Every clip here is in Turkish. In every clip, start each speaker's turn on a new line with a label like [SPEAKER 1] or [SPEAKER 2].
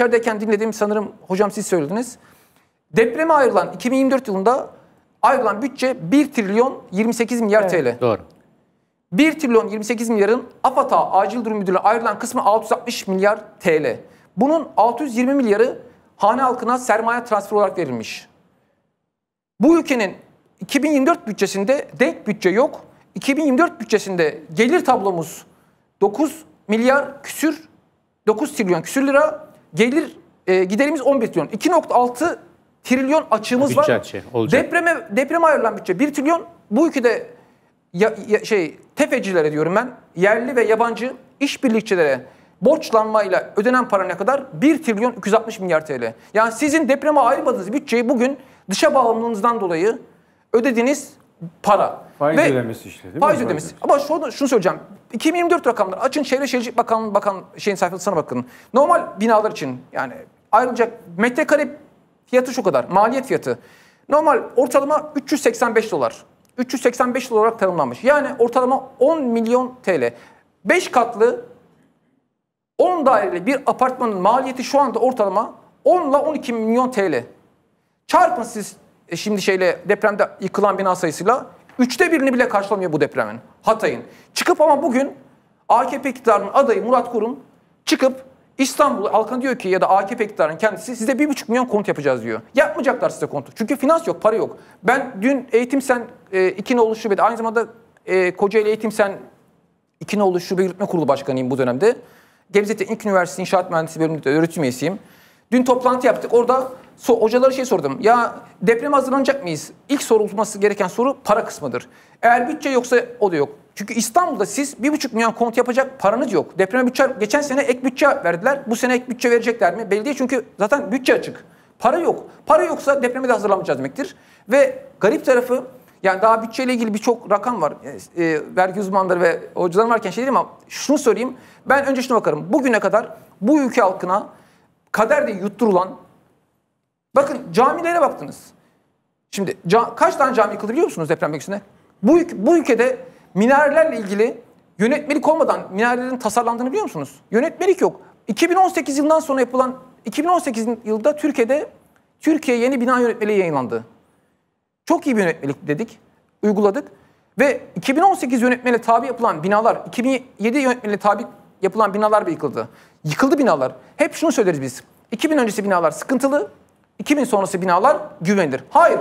[SPEAKER 1] İçerideyken dinlediğim sanırım hocam siz söylediniz. Depreme ayrılan 2024 yılında ayrılan bütçe 1 trilyon 28 milyar evet. TL. Doğru. 1 trilyon 28 milyarın AFAD'a acil durum müdürlüğüne ayrılan kısmı 660 milyar TL. Bunun 620 milyarı hane halkına sermaye transfer olarak verilmiş. Bu ülkenin 2024 bütçesinde denk bütçe yok. 2024 bütçesinde gelir tablomuz 9 milyar küsür 9 trilyon küsür lira Gelir e, giderimiz 11 trilyon. 2.6 trilyon açığımız bütçe var. Açığı, olacak. Depreme depreme ayrılan bütçe 1 trilyon. Bu ülkede ya, ya, şey tefecilere diyorum ben yerli ve yabancı işbirlikçilere borçlanmayla ödenen para ne kadar? 1 trilyon 260 milyar TL. Yani sizin depreme ayırmadığınız bütçeyi bugün dışa bağımlılığınızdan dolayı ödediğiniz para. Faiz ödemesi işte değil mi? Faiz ödemesi. Ama şunu, şunu söyleyeceğim. 2024 rakamlar açın Çevre Şehircilik Bakan, Bakan şeyin sayfasına bakın. Normal binalar için yani ayrılacak metrekare fiyatı şu kadar. Maliyet fiyatı. Normal ortalama 385 dolar. 385 dolar olarak tanımlanmış. Yani ortalama 10 milyon TL. 5 katlı 10 daireli bir apartmanın maliyeti şu anda ortalama 10 ile 12 milyon TL. Çarpın siz e, şimdi şeyle depremde yıkılan bina sayısıyla üçte birini bile karşılamıyor bu depremin. Hatay'ın. Çıkıp ama bugün AKP iktidarının adayı Murat Kurum çıkıp İstanbul halkına diyor ki ya da AKP iktidarının kendisi size bir buçuk milyon konut yapacağız diyor. Yapmayacaklar size konut. Çünkü finans yok, para yok. Ben dün Eğitim Sen e, İkinoğlu Şube'de aynı zamanda e, Kocaeli Eğitim Sen İkinoğlu Şube Yürütme Kurulu Başkanıyım bu dönemde. Gebze Teknik Üniversitesi İnşaat Mühendisliği bölümünde öğretim üyesiyim. Dün toplantı yaptık. Orada So, hocalara şey sordum. Ya depreme hazırlanacak mıyız? İlk sorulması gereken soru para kısmıdır. Eğer bütçe yoksa o da yok. Çünkü İstanbul'da siz bir buçuk milyon konut yapacak paranız yok. Depreme bütçe, geçen sene ek bütçe verdiler. Bu sene ek bütçe verecekler mi? Belediye çünkü zaten bütçe açık. Para yok. Para yoksa depreme de hazırlanmayacağız demektir. Ve garip tarafı yani daha bütçeyle ilgili birçok rakam var. E, e vergi uzmanları ve hocalar varken şey dedim ama şunu söyleyeyim. Ben önce şuna bakarım. Bugüne kadar bu ülke halkına kaderde yutturulan Bakın camilere baktınız. Şimdi ca kaç tane cami yıkıldı biliyor musunuz deprem bölgesinde? Bu, bu ülkede minarelerle ilgili yönetmelik olmadan minarelerin tasarlandığını biliyor musunuz? Yönetmelik yok. 2018 yılından sonra yapılan 2018 yılında Türkiye'de Türkiye yeni bina yönetmeliği yayınlandı. Çok iyi bir yönetmelik dedik, uyguladık ve 2018 yönetmeliğe tabi yapılan binalar, 2007 yönetmeliğe tabi yapılan binalar bir yıkıldı. Yıkıldı binalar. Hep şunu söyleriz biz. 2000 öncesi binalar sıkıntılı, 2000 sonrası binalar güvenilir. Hayır.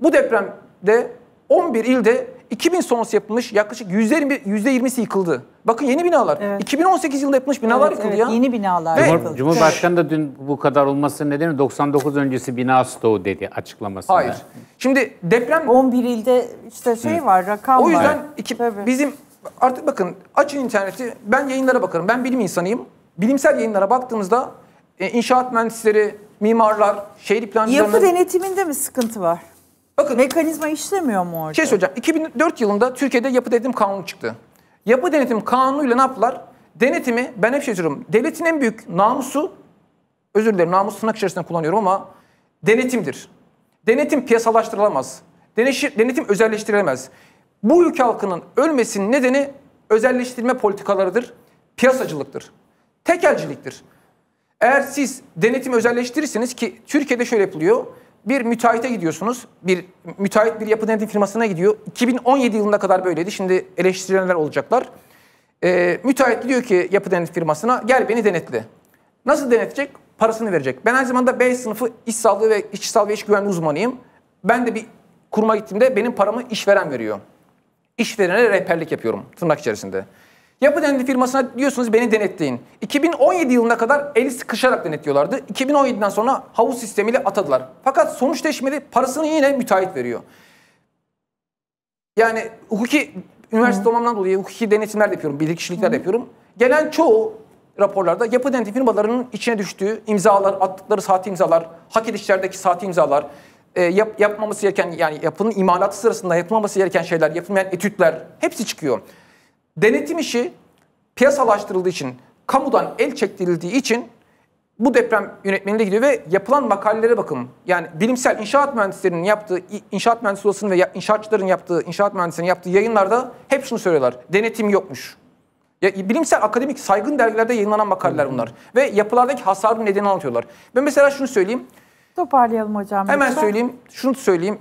[SPEAKER 1] Bu depremde 11 ilde 2000 sonrası yapılmış yaklaşık %20, %20'si yıkıldı. Bakın yeni binalar. Evet. 2018 yılında yapılmış binalar evet, yıkıldı evet, ya. Yeni binalar Ve, yıkıldı. Cumhurbaşkanı da dün bu kadar olmasının nedeni 99 öncesi bina stoğu dedi açıklamasında. Hayır. Şimdi deprem... 11 ilde işte şey Hı. var rakam var. O yüzden var. Iki, bizim artık bakın açın interneti ben yayınlara bakarım. Ben bilim insanıyım. Bilimsel yayınlara baktığımızda e, inşaat mühendisleri, mimarlar, şehir plancılarının... Yapı denetiminde mi sıkıntı var? Bakın, Mekanizma işlemiyor mu orada? Şey söyleyeceğim. 2004 yılında Türkiye'de yapı denetim kanunu çıktı. Yapı denetim kanunuyla ne yaptılar? Denetimi, ben hep şey söylüyorum. Devletin en büyük namusu, özür dilerim namus tırnak içerisinde kullanıyorum ama denetimdir. Denetim piyasalaştırılamaz. Deneşi, denetim özelleştirilemez. Bu ülke halkının ölmesinin nedeni özelleştirme politikalarıdır. Piyasacılıktır. Tekelciliktir. Eğer siz denetim özelleştirirseniz ki Türkiye'de şöyle yapılıyor. Bir müteahhite gidiyorsunuz. Bir müteahhit bir yapı denetim firmasına gidiyor. 2017 yılında kadar böyleydi. Şimdi eleştirilenler olacaklar. Ee, müteahhit diyor ki yapı denetim firmasına gel beni denetle. Nasıl denetecek? Parasını verecek. Ben aynı zamanda B sınıfı iş sağlığı ve işçisal ve iş güvenliği uzmanıyım. Ben de bir kuruma gittiğimde benim paramı işveren veriyor. İşverene rehberlik yapıyorum tırnak içerisinde. Yapı denetim firmasına diyorsunuz beni denetleyin. 2017 yılına kadar eli sıkışarak denetliyorlardı. 2017'den sonra havuz sistemiyle atadılar. Fakat sonuç değişmedi. Parasını yine müteahhit veriyor. Yani hukuki üniversite olmamdan dolayı hukuki denetimler de yapıyorum. Bilirkişilikler de yapıyorum. Gelen çoğu raporlarda yapı denetim firmalarının içine düştüğü imzalar, attıkları saati imzalar, hak edişlerdeki saati imzalar, e, yap, yapmaması gereken yani yapının imalatı sırasında yapılmaması gereken şeyler, yapılmayan etütler hepsi çıkıyor. Denetim işi piyasalaştırıldığı için, kamudan el çektirildiği için bu deprem yönetmenine gidiyor ve yapılan makalelere bakın. Yani bilimsel inşaat mühendislerinin yaptığı, inşaat mühendisi odasının ve inşaatçıların yaptığı, inşaat mühendislerinin yaptığı yayınlarda hep şunu söylüyorlar. Denetim yokmuş. Ya, bilimsel akademik saygın dergilerde yayınlanan makaleler bunlar. Ve yapılardaki hasarın nedeni anlatıyorlar. Ben mesela şunu söyleyeyim. Toparlayalım hocam. Hemen lütfen. söyleyeyim. Şunu söyleyeyim.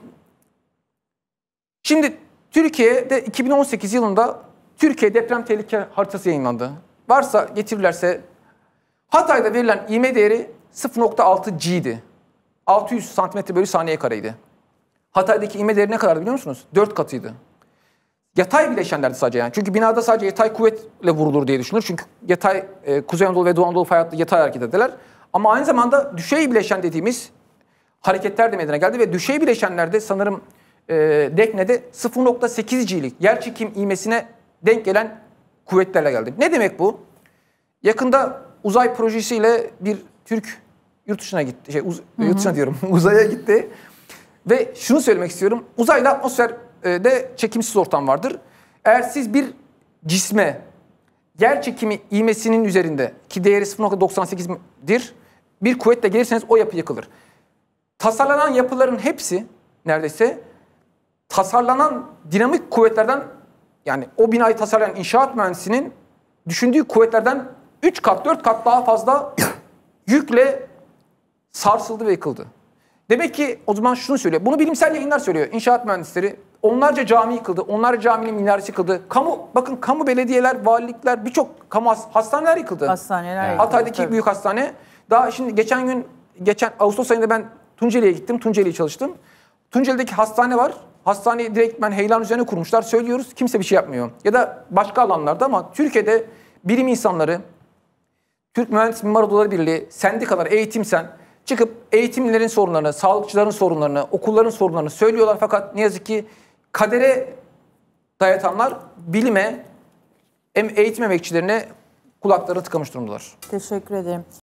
[SPEAKER 1] Şimdi Türkiye'de 2018 yılında Türkiye deprem tehlike haritası yayınlandı. Varsa getirirlerse Hatay'da verilen ivme değeri 0.6 G'di. 600 santimetre bölü saniye kareydi. Hatay'daki ivme değeri ne kadardı biliyor musunuz? 4 katıydı. Yatay bileşenlerdi sadece yani. Çünkü binada sadece yatay kuvvetle vurulur diye düşünür. Çünkü yatay e, Kuzey Anadolu ve Doğu Anadolu fay hattı yatay hareket ederler. Ama aynı zamanda düşey bileşen dediğimiz hareketler de meydana geldi ve düşey bileşenlerde sanırım e, Dekne'de 0.8 G'lik yer çekim iğmesine denk gelen kuvvetlerle geldi. Ne demek bu? Yakında uzay projesiyle bir Türk yurt dışına gitti. Şey, uz, hı hı. Yurt dışına diyorum uzaya gitti. Ve şunu söylemek istiyorum. Uzayda atmosferde çekimsiz ortam vardır. Eğer siz bir cisme yer çekimi iğmesinin üzerinde ki değeri 0.98'dir bir kuvvetle gelirseniz o yapı yıkılır. Tasarlanan yapıların hepsi neredeyse tasarlanan dinamik kuvvetlerden yani o binayı tasarlayan inşaat mühendisinin düşündüğü kuvvetlerden 3 kat 4 kat daha fazla yükle sarsıldı ve yıkıldı. Demek ki o zaman şunu söylüyor. Bunu bilimsel yayınlar söylüyor. İnşaat mühendisleri onlarca cami yıkıldı. Onlarca caminin minaresi yıkıldı. Kamu bakın kamu belediyeler, valilikler birçok kamu hastaneler yıkıldı. Hastaneler yıkıldı. Hatay'daki tabii. büyük hastane. Daha şimdi geçen gün geçen Ağustos ayında ben Tunceli'ye gittim. Tunceli'ye çalıştım. Tunceli'deki hastane var. Hastaneyi direktmen heyelan üzerine kurmuşlar. Söylüyoruz kimse bir şey yapmıyor. Ya da başka alanlarda ama Türkiye'de bilim insanları, Türk Mühendis Mimar Odaları Birliği, sendikalar, eğitimsen çıkıp eğitimlerin sorunlarını, sağlıkçıların sorunlarını, okulların sorunlarını söylüyorlar. Fakat ne yazık ki kadere dayatanlar bilime, eğitim emekçilerine kulakları tıkamış durumdalar. Teşekkür ederim.